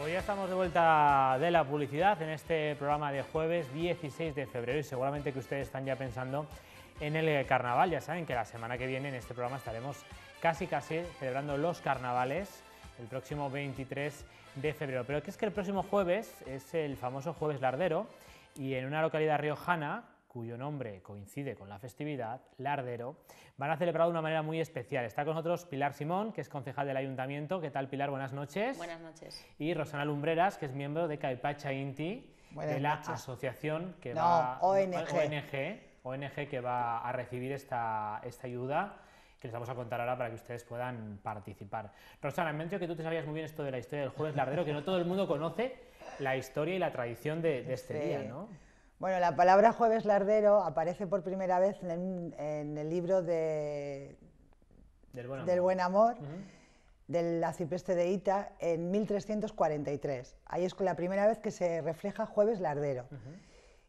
Pues ya estamos de vuelta de la publicidad en este programa de jueves 16 de febrero y seguramente que ustedes están ya pensando en el carnaval. Ya saben que la semana que viene en este programa estaremos casi casi celebrando los carnavales el próximo 23 de febrero. Pero que es que el próximo jueves es el famoso jueves lardero y en una localidad riojana cuyo nombre coincide con la festividad, Lardero, van a celebrar de una manera muy especial. Está con nosotros Pilar Simón, que es concejal del Ayuntamiento. ¿Qué tal, Pilar? Buenas noches. Buenas noches. Y Rosana Lumbreras, que es miembro de Caipacha Inti, de la asociación que no, va... ONG. ONG. ONG que va a recibir esta, esta ayuda que les vamos a contar ahora para que ustedes puedan participar. Rosana, me han que tú te sabías muy bien esto de la historia del jueves lardero, que no todo el mundo conoce la historia y la tradición de, este día, ¿no? Bueno, la palabra jueves lardero aparece por primera vez en el, libro del Buen Amor, del, de la de Ita, en 1343. Ahí es la primera vez que se refleja jueves lardero.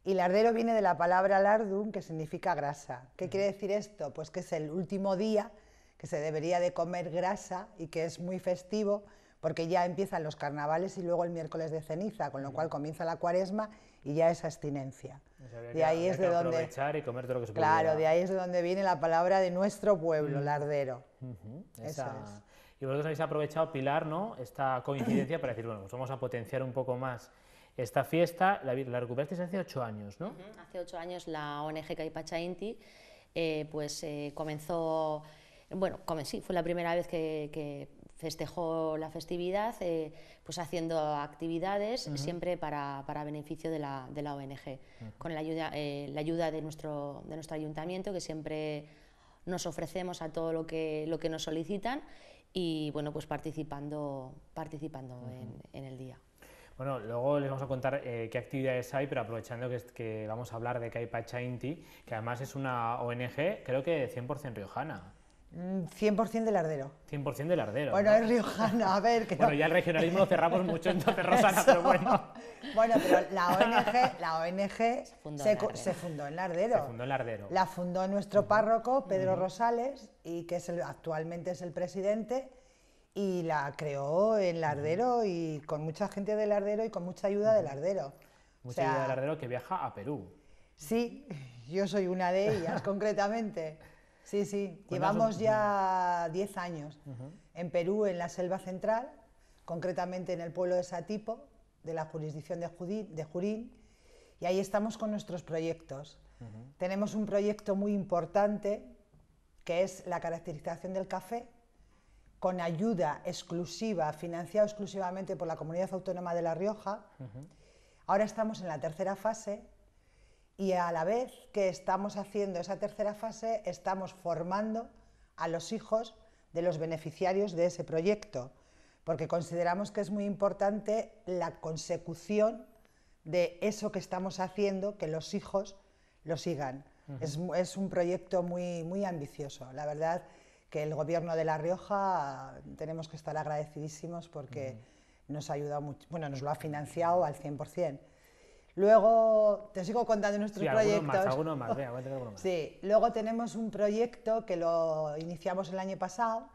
Y lardero viene de la palabra lardum, que significa grasa. ¿Qué quiere decir esto? Pues que es el último día que se debería de comer grasa y que es muy festivo porque ya empiezan los carnavales y luego el miércoles de ceniza, con lo cual comienza la cuaresma y ya es abstinencia. de ahí es de donde y Claro, de ahí es de donde viene la palabra de nuestro pueblo, lardero. Y vosotros habéis aprovechado, Pilar, ¿no? esta coincidencia para decir, bueno, pues vamos a potenciar un poco más esta fiesta. La, recuperaste recuperasteis hace ocho años, ¿no? Hace ocho años la ONG Caipacha Inti eh, pues, eh, comenzó, bueno, sí, fue la primera vez que festejó la festividad eh, pues haciendo actividades siempre para, beneficio de la, ONG, con la ayuda, eh, la ayuda de, nuestro, de nuestro ayuntamiento que siempre nos ofrecemos a todo lo que, lo que nos solicitan y bueno, pues participando, participando en, el día. Bueno, luego les vamos a contar eh, qué actividades hay, pero aprovechando que, vamos a hablar de caipachainti Inti, que además es una ONG, creo que 100% riojana. 100% mm, del Ardero. 100% del Ardero. Bueno, es riojana, a ver... Que bueno, ya el regionalismo lo cerramos mucho, entonces, Rosana, pero bueno... Bueno, pero la ONG, la ONG se, fundó se, fundó en Lardero. Se fundó en Lardero. La fundó nuestro párroco, Pedro Rosales, y que es actualmente es el presidente, y la creó en Lardero, y con mucha gente del Lardero y con mucha ayuda del Lardero. Mucha ayuda del Lardero que viaja a Perú. Sí, yo soy una de ellas, concretamente. Sí, sí, pues llevamos ya 10 años en Perú, en la selva central, concretamente en el pueblo de Satipo, de la jurisdicción de, Jurín, y ahí estamos con nuestros proyectos. Tenemos un proyecto muy importante que es la caracterización del café con ayuda exclusiva, financiado exclusivamente por la Comunidad Autónoma de La Rioja. Ahora estamos en la tercera fase, y a la vez que estamos haciendo esa tercera fase, estamos formando a los hijos de los beneficiarios de ese proyecto, porque consideramos que es muy importante la consecución de eso que estamos haciendo, que los hijos lo sigan. es, un proyecto muy, muy ambicioso. La verdad que el gobierno de La Rioja tenemos que estar agradecidísimos porque nos ha bueno, nos lo ha financiado al 100%. Luego te sigo contando nuestros sí, proyectos. más. Sí, luego tenemos un proyecto que lo iniciamos el año pasado,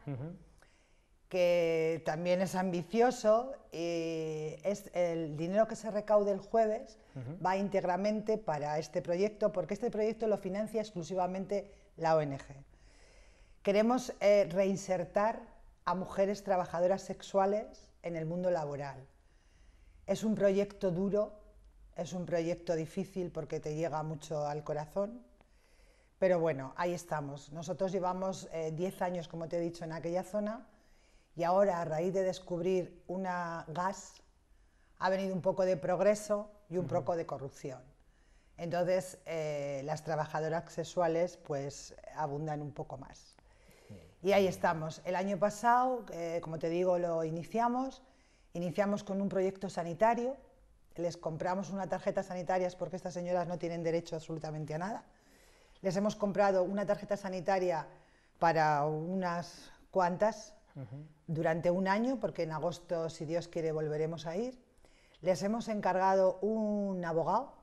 que también es ambicioso y es el dinero que se recaude el jueves va íntegramente para este proyecto, porque este proyecto lo financia exclusivamente la ONG. Queremos eh, reinsertar a mujeres trabajadoras sexuales en el mundo laboral. Es un proyecto duro es un proyecto difícil porque te llega mucho al corazón, pero bueno, ahí estamos. Nosotros llevamos 10 eh, años, como te he dicho, en aquella zona y ahora a raíz de descubrir una gas ha venido un poco de progreso y un poco de corrupción. Entonces eh, las trabajadoras sexuales pues abundan un poco más. Y ahí estamos. El año pasado, eh, como te digo, lo iniciamos. Iniciamos con un proyecto sanitario les compramos una tarjeta sanitaria porque estas señoras no tienen derecho absolutamente a nada. Les hemos comprado una tarjeta sanitaria para unas cuantas durante un año, porque en agosto, si Dios quiere, volveremos a ir. Les hemos encargado un abogado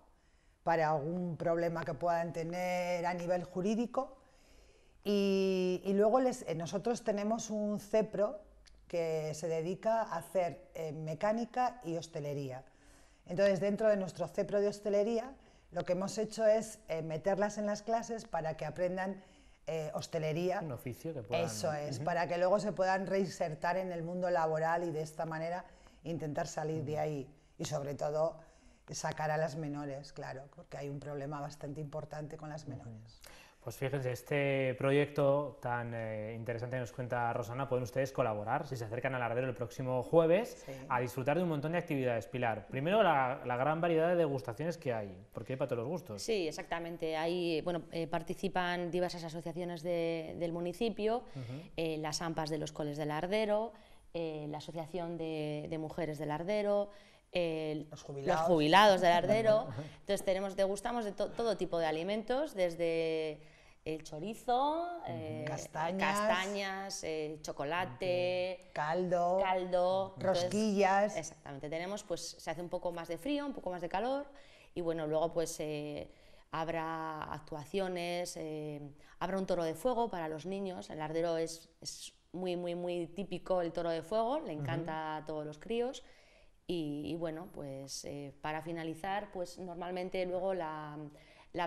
para algún problema que puedan tener a nivel jurídico. Y, luego eh, nosotros tenemos un CEPRO que se dedica a hacer eh, mecánica y hostelería. Entonces, dentro de nuestro CEPRO de hostelería, lo que hemos hecho es eh, meterlas en las clases para que aprendan eh, hostelería. Un oficio que puedan... Eso es, para que luego se puedan reinsertar en el mundo laboral y de esta manera intentar salir de ahí. Y sobre todo sacar a las menores, claro, porque hay un problema bastante importante con las menores. Pues fíjense, este proyecto tan eh, interesante que nos cuenta Rosana, pueden ustedes colaborar si se acercan al Ardero el próximo jueves a disfrutar de un montón de actividades, Pilar. Primero, la, gran variedad de degustaciones que hay, porque hay para todos los gustos. Sí, exactamente. Hay bueno, eh, participan diversas asociaciones del municipio, eh, las AMPAs de los coles del Ardero, la Asociación de, Mujeres del Ardero, los, jubilados. del ardero. Entonces tenemos, degustamos de todo tipo de alimentos, desde el chorizo, eh, castañas, eh, chocolate, caldo, caldo rosquillas. exactamente, tenemos, pues se hace un poco más de frío, un poco más de calor y bueno, luego pues eh, habrá actuaciones, habrá un toro de fuego para los niños, el ardero es, es, muy, muy, muy típico el toro de fuego, le encanta a todos los críos. Y, bueno, pues para finalizar, pues normalmente luego la,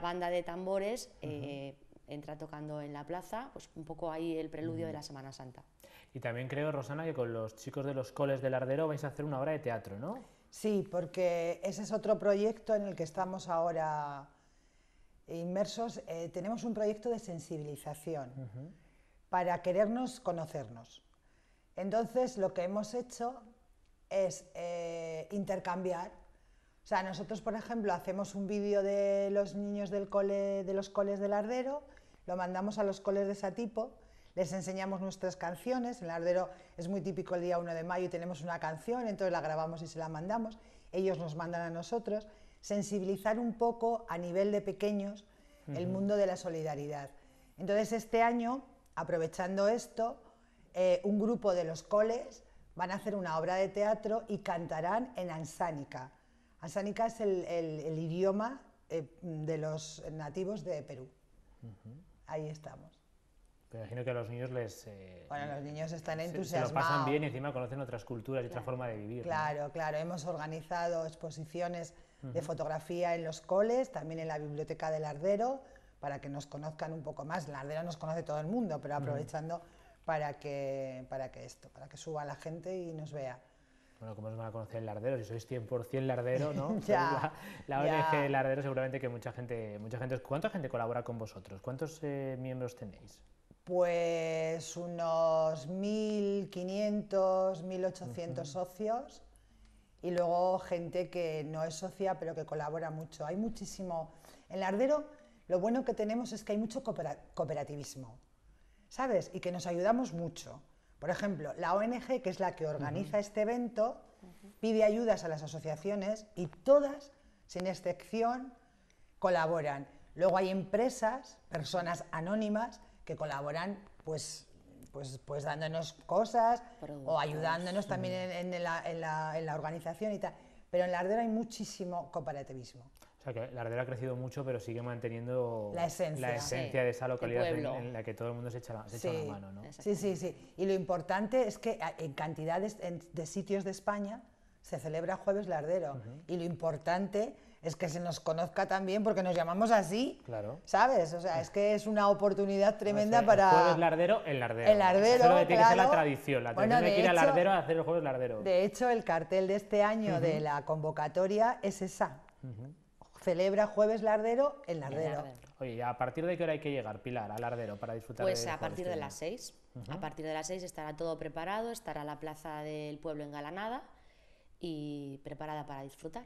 banda de tambores entra tocando en la plaza, pues un poco ahí el preludio de la Semana Santa. Y también creo, Rosana, que con los chicos de los coles del Ardero vais a hacer una obra de teatro, ¿no? Sí, porque ese es otro proyecto en el que estamos ahora inmersos. Eh, tenemos un proyecto de sensibilización para querernos conocernos. Entonces, lo que hemos hecho es eh, intercambiar. O sea, nosotros, por ejemplo, hacemos un vídeo de los niños de los coles del Ardero lo mandamos a los coles de ese tipo, les enseñamos nuestras canciones, en el Ardero es muy típico el día 1 de mayo y tenemos una canción, entonces la grabamos y se la mandamos, ellos nos mandan a nosotros, sensibilizar un poco a nivel de pequeños el mundo de la solidaridad. Entonces este año, aprovechando esto, eh, un grupo de los coles van a hacer una obra de teatro y cantarán en ansánica. Ansánica es el, idioma eh, de los nativos de Perú ahí estamos. Pero imagino que a los niños les... Eh, bueno, los niños están entusiasmados. Se lo pasan bien y encima conocen otras culturas y otra forma de vivir. Claro, claro. Hemos organizado exposiciones de fotografía en los coles, también en la biblioteca del Ardero, para que nos conozcan un poco más. El Ardero nos conoce todo el mundo, pero aprovechando para, que, para que esto, para que suba la gente y nos vea bueno, como os van a conocer Lardero? Si sois 100% Lardero, ¿no? ya, la, la ONG Lardero seguramente que mucha gente, mucha gente... ¿Cuánta gente colabora con vosotros? ¿Cuántos eh, miembros tenéis? Pues unos 1.500, 1.800 socios y luego gente que no es socia pero que colabora mucho. Hay muchísimo... En Lardero lo bueno que tenemos es que hay mucho cooperativismo, ¿sabes? Y que nos ayudamos mucho. Por ejemplo, la ONG, que es la que organiza este evento, pide ayudas a las asociaciones y todas, sin excepción, colaboran. Luego hay empresas, personas anónimas, que colaboran pues, pues, pues dándonos cosas o ayudándonos también en, la, organización y tal. Pero en la Ardera hay muchísimo cooperativismo sea que la ha crecido mucho, pero sigue manteniendo la esencia, la esencia de esa localidad en, la que todo el mundo se echa la, mano. ¿no? Sí, sí, sí. Y lo importante es que en cantidades de, sitios de España se celebra jueves lardero. Y lo importante es que se nos conozca también porque nos llamamos así. ¿Sabes? O sea, es que es una oportunidad tremenda para. jueves lardero, el lardero. El lardero. Eso que tiene que ser la tradición. La tradición de, ir al lardero a hacer el jueves lardero. De hecho, el cartel de este año de la convocatoria es esa celebra Jueves Lardero en Lardero. Oye, ¿a partir de qué hora hay que llegar, Pilar, al Lardero para disfrutar Pues a partir de, las 6. A partir de las seis estará todo preparado, estará la plaza del pueblo engalanada y preparada para disfrutar.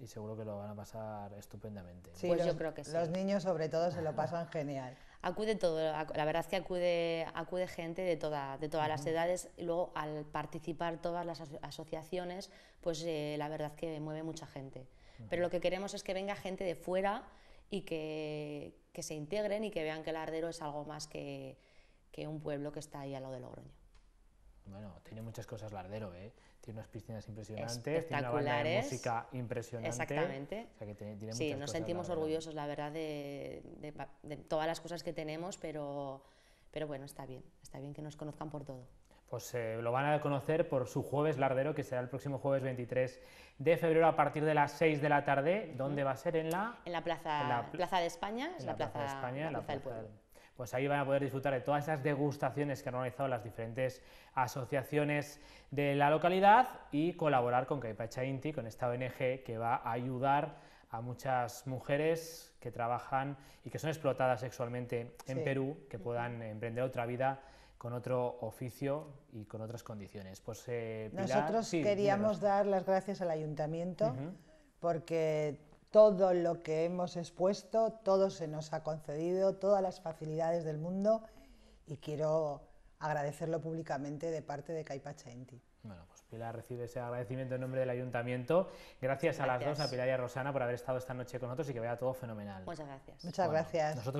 Y seguro que lo van a pasar estupendamente. pues los, yo creo que sí. Los niños sobre todo se lo pasan genial. Acude todo, la verdad es que acude, acude gente de, toda, de todas las edades y luego al participar todas las asociaciones, pues eh, la verdad es que mueve mucha gente. Pero lo que queremos es que venga gente de fuera y que, que se integren y que vean que el es algo más que, que un pueblo que está ahí a lo de Logroño. Bueno, tiene muchas cosas Lardero, ¿eh? Tiene unas piscinas impresionantes, tiene una música impresionante. Exactamente. sí, nos sentimos orgullosos, la verdad, de, de, de, todas las cosas que tenemos, pero, pero bueno, está bien, está bien que nos conozcan por todo pues eh, lo van a conocer por su jueves lardero, que será el próximo jueves 23 de febrero a partir de las 6 de la tarde. ¿Dónde va a ser? En la, en la, plaza, de España. En la, plaza, de España, del Pueblo. pues ahí van a poder disfrutar de todas esas degustaciones que han realizado las diferentes asociaciones de la localidad y colaborar con Caipacha Inti, con esta ONG que va a ayudar a muchas mujeres que trabajan y que son explotadas sexualmente en Perú, que puedan emprender otra vida con otro oficio y con otras condiciones. Pues, eh, nosotros queríamos dar las gracias al ayuntamiento porque todo lo que hemos expuesto, todo se nos ha concedido, todas las facilidades del mundo y quiero agradecerlo públicamente de parte de Caipachenti. Bueno, pues Pilar recibe ese agradecimiento en nombre del ayuntamiento. Gracias, a las dos, a Pilar y a Rosana, por haber estado esta noche con nosotros y que vaya todo fenomenal. Muchas gracias. Muchas gracias.